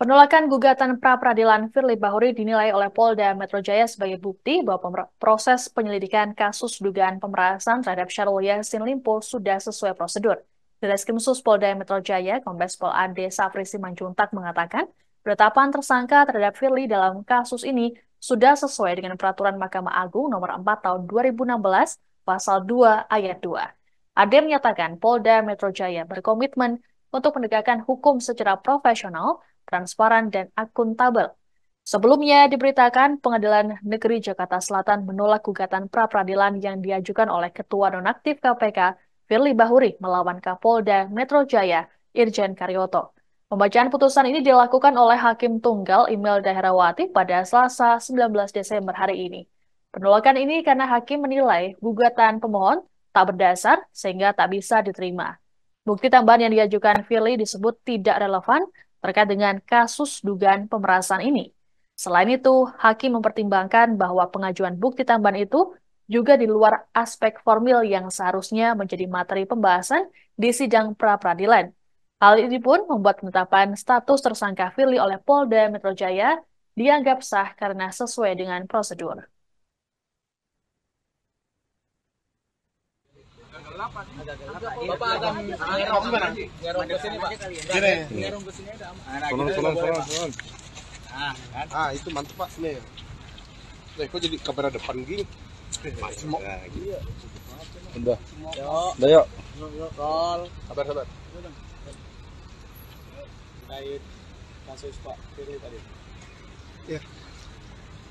Penolakan gugatan pra-peradilan Firly Bahuri dinilai oleh Polda Metro Jaya sebagai bukti bahwa proses penyelidikan kasus dugaan pemerasan terhadap Syahrul Yassin Limpo sudah sesuai prosedur. Direskrim Sus Polda Metro Jaya, Kombes Pol Ade Safri Simanjuntak mengatakan, penetapan tersangka terhadap Firly dalam kasus ini sudah sesuai dengan peraturan Mahkamah Agung nomor 4 tahun 2016 pasal 2 ayat 2. Ade menyatakan Polda Metro Jaya berkomitmen untuk menegakkan hukum secara profesional transparan, dan akuntabel. Sebelumnya diberitakan Pengadilan Negeri Jakarta Selatan menolak gugatan pra-peradilan yang diajukan oleh Ketua Nonaktif KPK Firly Bahuri melawan Kapolda Metro Jaya Irjen Karyoto. Pembacaan putusan ini dilakukan oleh Hakim Tunggal Imel Daherawati pada Selasa 19 Desember hari ini. Penolakan ini karena Hakim menilai gugatan pemohon tak berdasar sehingga tak bisa diterima. Bukti tambahan yang diajukan Firly disebut tidak relevan terkait dengan kasus dugaan pemerasan ini. Selain itu, hakim mempertimbangkan bahwa pengajuan bukti tambahan itu juga di luar aspek formil yang seharusnya menjadi materi pembahasan di sidang pra-peradilan. Hal ini pun membuat penetapan status tersangka Firly oleh Polda Metro Jaya dianggap sah karena sesuai dengan prosedur. Bapak ke sini, Pak. Ah, itu mantep, Pak. Nih. Nih, kok jadi kamera depan gini? Masih iya, mau. Gitu. Iya. Udah. yuk. Kol. Sabar, sabar. kasus Pak tadi. Ya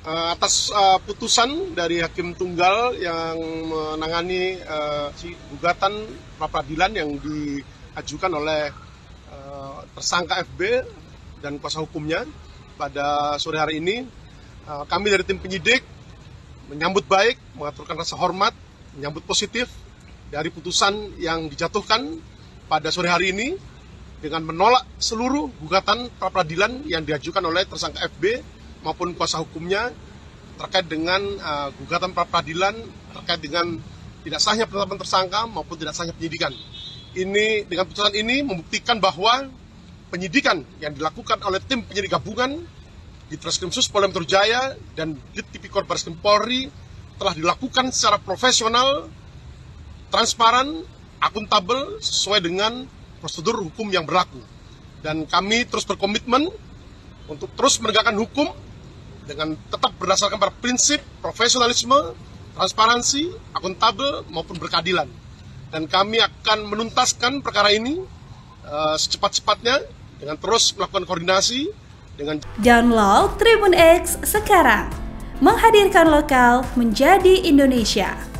uh, atas uh, putusan dari hakim tunggal yang menangani uh, gugatan pra peradilan yang diajukan oleh uh, tersangka FB dan kuasa hukumnya pada sore hari ini uh, kami dari tim penyidik menyambut baik mengaturkan rasa hormat menyambut positif dari putusan yang dijatuhkan pada sore hari ini dengan menolak seluruh gugatan pra peradilan yang diajukan oleh tersangka FB maupun kuasa hukumnya terkait dengan uh, gugatan pra peradilan terkait dengan tidak sahnya penetapan tersangka maupun tidak sahnya penyidikan. Ini dengan putusan ini membuktikan bahwa penyidikan yang dilakukan oleh tim penyidik gabungan di Treskrim Sus Polda Metro Jaya dan di Tipikor Bareskrim Polri telah dilakukan secara profesional, transparan, akuntabel sesuai dengan prosedur hukum yang berlaku. Dan kami terus berkomitmen untuk terus menegakkan hukum dengan tetap berdasarkan pada prinsip profesionalisme, transparansi, akuntabel maupun berkeadilan. Dan kami akan menuntaskan perkara ini uh, secepat-cepatnya dengan terus melakukan koordinasi dengan Download Tribun X sekarang. Menghadirkan lokal menjadi Indonesia.